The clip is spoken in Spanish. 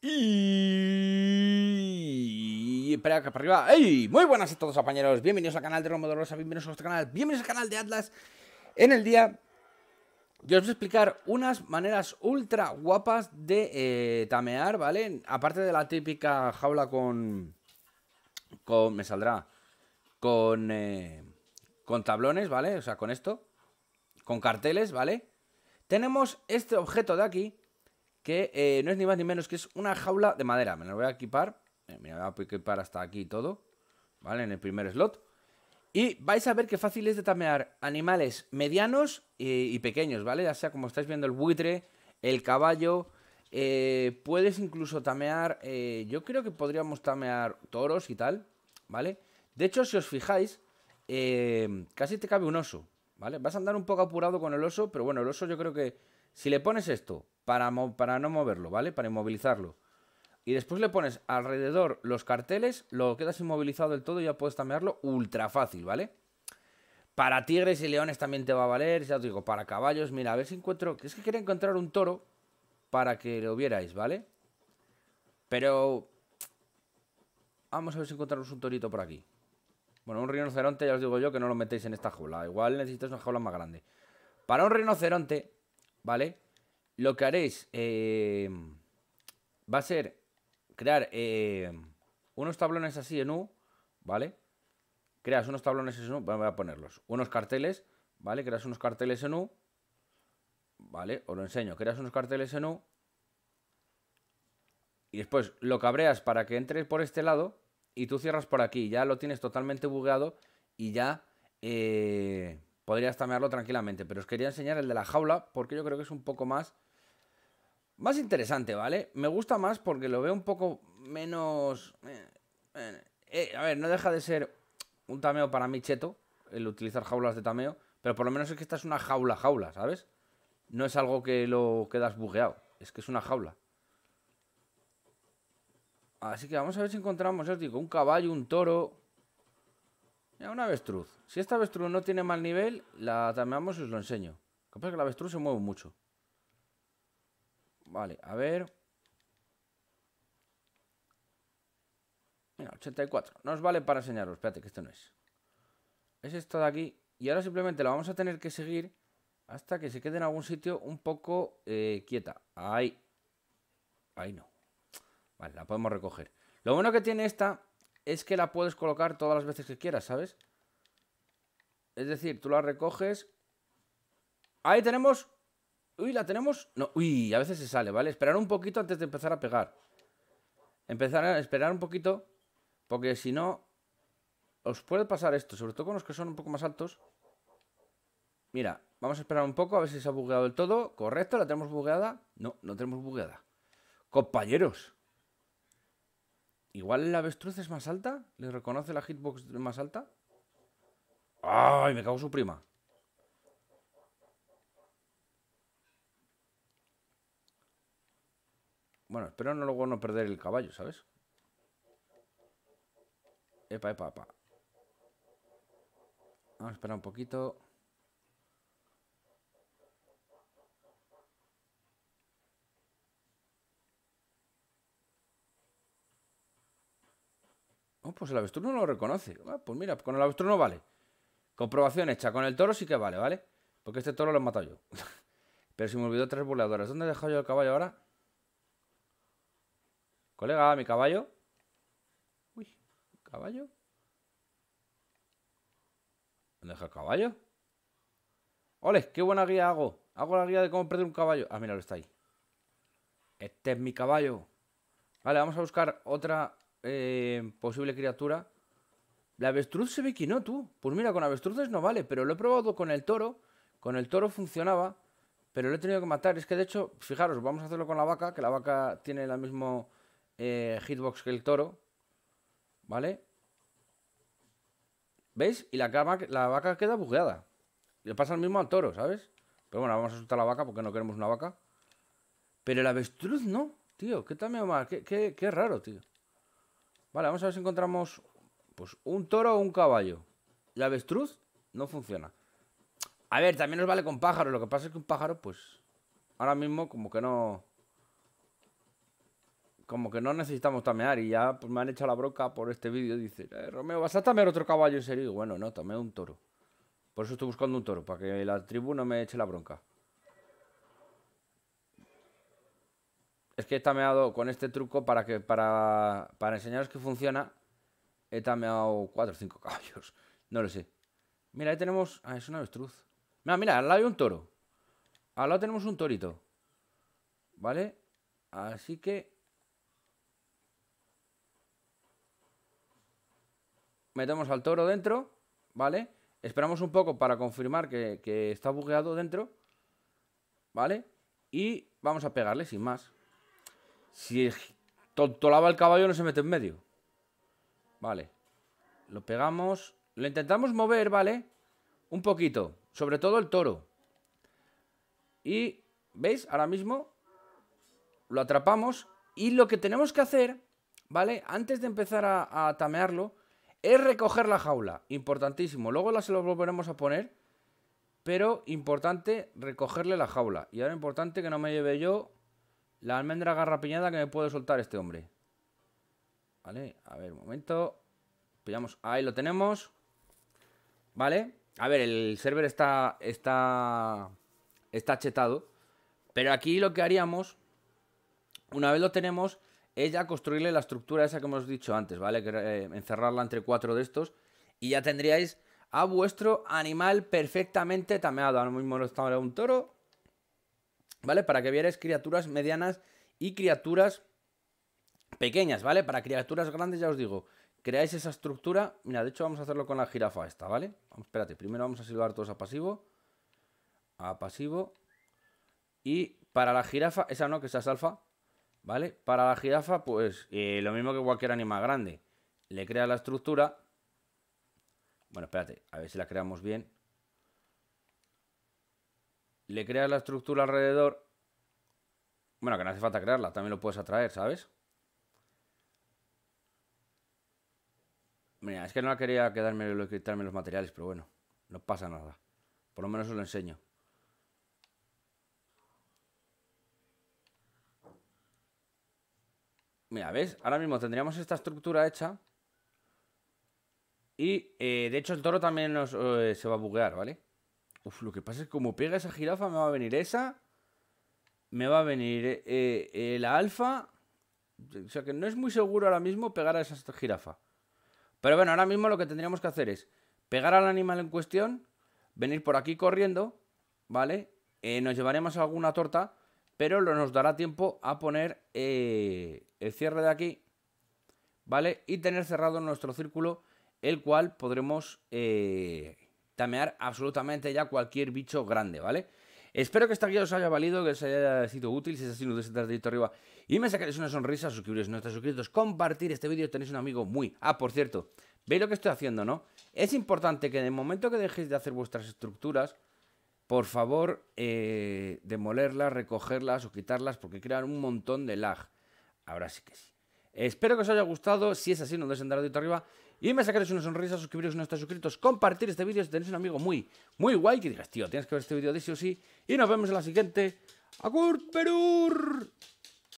Y para acá, para arriba. ¡Ey! Muy buenas a todos, compañeros. Bienvenidos al canal de Romo Dolorosa. Bienvenidos a nuestro canal. Bienvenidos al canal de Atlas. En el día, yo os voy a explicar unas maneras ultra guapas de eh, tamear, ¿vale? Aparte de la típica jaula con. con me saldrá. Con. Eh, con tablones, ¿vale? O sea, con esto. Con carteles, ¿vale? Tenemos este objeto de aquí que eh, no es ni más ni menos que es una jaula de madera. Me la voy a equipar. Eh, me la voy a equipar hasta aquí todo, ¿vale? En el primer slot. Y vais a ver qué fácil es de tamear animales medianos y, pequeños, ¿vale? Ya sea como estáis viendo el buitre, el caballo... Eh, puedes incluso tamear, yo creo que podríamos tamear toros y tal, ¿vale? De hecho, si os fijáis, casi te cabe un oso, ¿vale? Vas a andar un poco apurado con el oso, pero bueno, el oso yo creo que si le pones esto para, no moverlo, ¿vale? Para inmovilizarlo. Y después le pones alrededor los carteles, lo quedas inmovilizado del todo y ya puedes tamearlo ultra fácil, ¿vale? Para tigres y leones también te va a valer, ya os digo, para caballos. Mira, a ver si encuentro... Es que quería encontrar un toro para que lo vierais, ¿vale? Pero... Vamos a ver si encontramos un torito por aquí. Bueno, un rinoceronte ya os digo yo que no lo metéis en esta jaula. Igual necesitáis una jaula más grande. Para un rinoceronte, ¿vale? lo que haréis eh, va a ser crear eh, unos tablones así en U, ¿vale? Creas unos tablones en U, voy a ponerlos, unos carteles, ¿vale? Creas unos carteles en U, ¿vale? Os lo enseño, creas unos carteles en U y después lo cabreas para que entres por este lado y tú cierras por aquí, ya lo tienes totalmente bugueado y ya... Eh, Podrías tamearlo tranquilamente, pero os quería enseñar el de la jaula porque yo creo que es un poco más... Más interesante, ¿vale? Me gusta más porque lo veo un poco menos... Eh, eh, eh, a ver, no deja de ser un tameo para mí cheto, el utilizar jaulas de tameo, pero por lo menos es que esta es una jaula jaula, ¿sabes? No es algo que lo quedas bugueado, es que es una jaula. Así que vamos a ver si encontramos, os digo, un caballo, un toro... Mira, eh, una avestruz. Si esta avestruz no tiene mal nivel, la tameamos y os lo enseño. Lo que la avestruz se mueve mucho. Vale, a ver. Mira, 84. No os vale para enseñaros. Espérate, que esto no es. Es esto de aquí. Y ahora simplemente la vamos a tener que seguir hasta que se quede en algún sitio un poco eh, quieta. Ahí. Ahí no. Vale, la podemos recoger. Lo bueno que tiene esta es que la puedes colocar todas las veces que quieras, ¿sabes? Es decir, tú la recoges. Ahí tenemos. Uy, la tenemos. No, uy, a veces se sale, ¿vale? Esperar un poquito antes de empezar a pegar. Empezar a esperar un poquito. Porque si no. Os puede pasar esto, sobre todo con los que son un poco más altos. Mira, vamos a esperar un poco a ver si se ha bugueado del todo. Correcto, la tenemos bugueada. No, no tenemos bugueada. Compañeros. Igual la avestruz es más alta. ¿Le reconoce la hitbox más alta? ¡Ay, me cago su prima! Bueno, espero no luego no perder el caballo, ¿sabes? Epa, epa, epa. Vamos a esperar un poquito. Oh, pues el avestruz no lo reconoce. Ah, pues mira, con el avestruz no vale. Comprobación hecha. Con el toro sí que vale, ¿vale? Porque este toro lo he matado yo. Pero si me olvidó tres voladores. ¿Dónde he dejado yo el caballo ahora? Colega, mi caballo. Uy, ¿caballo? ¿Dónde deja el caballo? ¡Ole! ¡Qué buena guía hago! Hago la guía de cómo perder un caballo. Ah, mira, lo está ahí. Este es mi caballo. Vale, vamos a buscar otra eh, posible criatura. La avestruz se ve que no, tú. Pues mira, con avestruces no vale, pero lo he probado con el toro. Con el toro funcionaba, pero lo he tenido que matar. Es que de hecho, fijaros, vamos a hacerlo con la vaca, que la vaca tiene la mismo eh, hitbox que el toro. ¿Vale? ¿Veis? Y la, la vaca queda bugueada. Le pasa lo mismo al toro, ¿sabes? Pero bueno, vamos a soltar la vaca porque no queremos una vaca. Pero el avestruz no, tío. ¿Qué también me Qué, qué, qué raro, tío. Vale, vamos a ver si encontramos pues un toro o un caballo. La avestruz no funciona. A ver, también nos vale con pájaros. Lo que pasa es que un pájaro, pues... Ahora mismo como que no... Como que no necesitamos tamear y ya pues, me han hecho la bronca por este vídeo. Dice, eh, Romeo, ¿vas a tamear otro caballo en serio? bueno, no, tameo un toro. Por eso estoy buscando un toro, para que la tribu no me eche la bronca. Es que he tameado con este truco para que para, para enseñaros que funciona. He tameado 4 o 5 caballos. No lo sé. Mira, ahí tenemos... Ah, es una avestruz. Mira, mira, al lado hay un toro. Al lado tenemos un torito. ¿Vale? Así que... Metemos al toro dentro. ¿Vale? Esperamos un poco para confirmar que, que está bugueado dentro. ¿Vale? Y vamos a pegarle sin más. Si tontolaba el caballo no se mete en medio. Vale. Lo pegamos. Lo intentamos mover, ¿vale? Un poquito. Sobre todo el toro. Y, ¿veis? Ahora mismo lo atrapamos. Y lo que tenemos que hacer, ¿vale? Antes de empezar a, tamearlo, es recoger la jaula. Importantísimo. Luego la se lo volveremos a poner. Pero importante recogerle la jaula. Y ahora importante que no me lleve yo la almendra garrapiñada que me puede soltar este hombre. Vale, a ver, un momento. Pillamos, ahí lo tenemos. Vale. A ver, el server está, está, está chetado. Pero aquí lo que haríamos, una vez lo tenemos, es ya construirle la estructura esa que hemos dicho antes, ¿vale? Que, eh, encerrarla entre cuatro de estos. Y ya tendríais a vuestro animal perfectamente tameado. Ahora mismo lo está un toro, ¿vale? Para que vierais criaturas medianas y criaturas pequeñas, ¿vale? Para criaturas grandes ya os digo, creáis esa estructura. Mira, de hecho vamos a hacerlo con la jirafa esta, ¿vale? Espérate, primero vamos a silbar todos a pasivo. A pasivo. Y para la jirafa, esa no, que esa es alfa, ¿vale? Para la jirafa, pues eh, lo mismo que cualquier animal grande. Le crea la estructura. Bueno, espérate, a ver si la creamos bien le creas la estructura alrededor. Bueno, que no hace falta crearla, también lo puedes atraer, ¿sabes? Mira, es que no quería quedarme quitarme los materiales, pero bueno, no pasa nada. Por lo menos os lo enseño. Mira, ¿ves? Ahora mismo tendríamos esta estructura hecha. Y, eh, de hecho, el toro también eh, se va a buguear, ¿vale? Uf, lo que pasa es que como pega esa jirafa, me va a venir esa. Me va a venir eh, eh, la alfa. O sea que no es muy seguro ahora mismo pegar a esa jirafa. Pero bueno, ahora mismo lo que tendríamos que hacer es pegar al animal en cuestión, venir por aquí corriendo, ¿vale? Eh, nos llevaremos alguna torta, pero nos dará tiempo a poner el cierre de aquí, ¿vale? Y tener cerrado nuestro círculo, el cual podremos tamear absolutamente ya cualquier bicho grande, ¿vale? Espero que esta guía os haya valido, que os haya sido útil. Si es así, no darle de dedito arriba y me sacaréis una sonrisa, suscribiros, no estáis suscritos, compartir este vídeo, tenéis un amigo muy... Ah, por cierto, veis lo que estoy haciendo, ¿no? Es importante que en el momento que dejéis de hacer vuestras estructuras, por favor, eh, demolerlas, recogerlas o quitarlas porque crean un montón de lag. Ahora sí que sí. Espero que os haya gustado. Si es así, no dudes en dedito arriba y me sacaréis una sonrisa, suscribiros si no estáis suscritos, compartir este vídeo si tenéis un amigo muy, muy guay que digas, tío, tienes que ver este vídeo de sí o sí. Y nos vemos en la siguiente. ¡Agur Perur!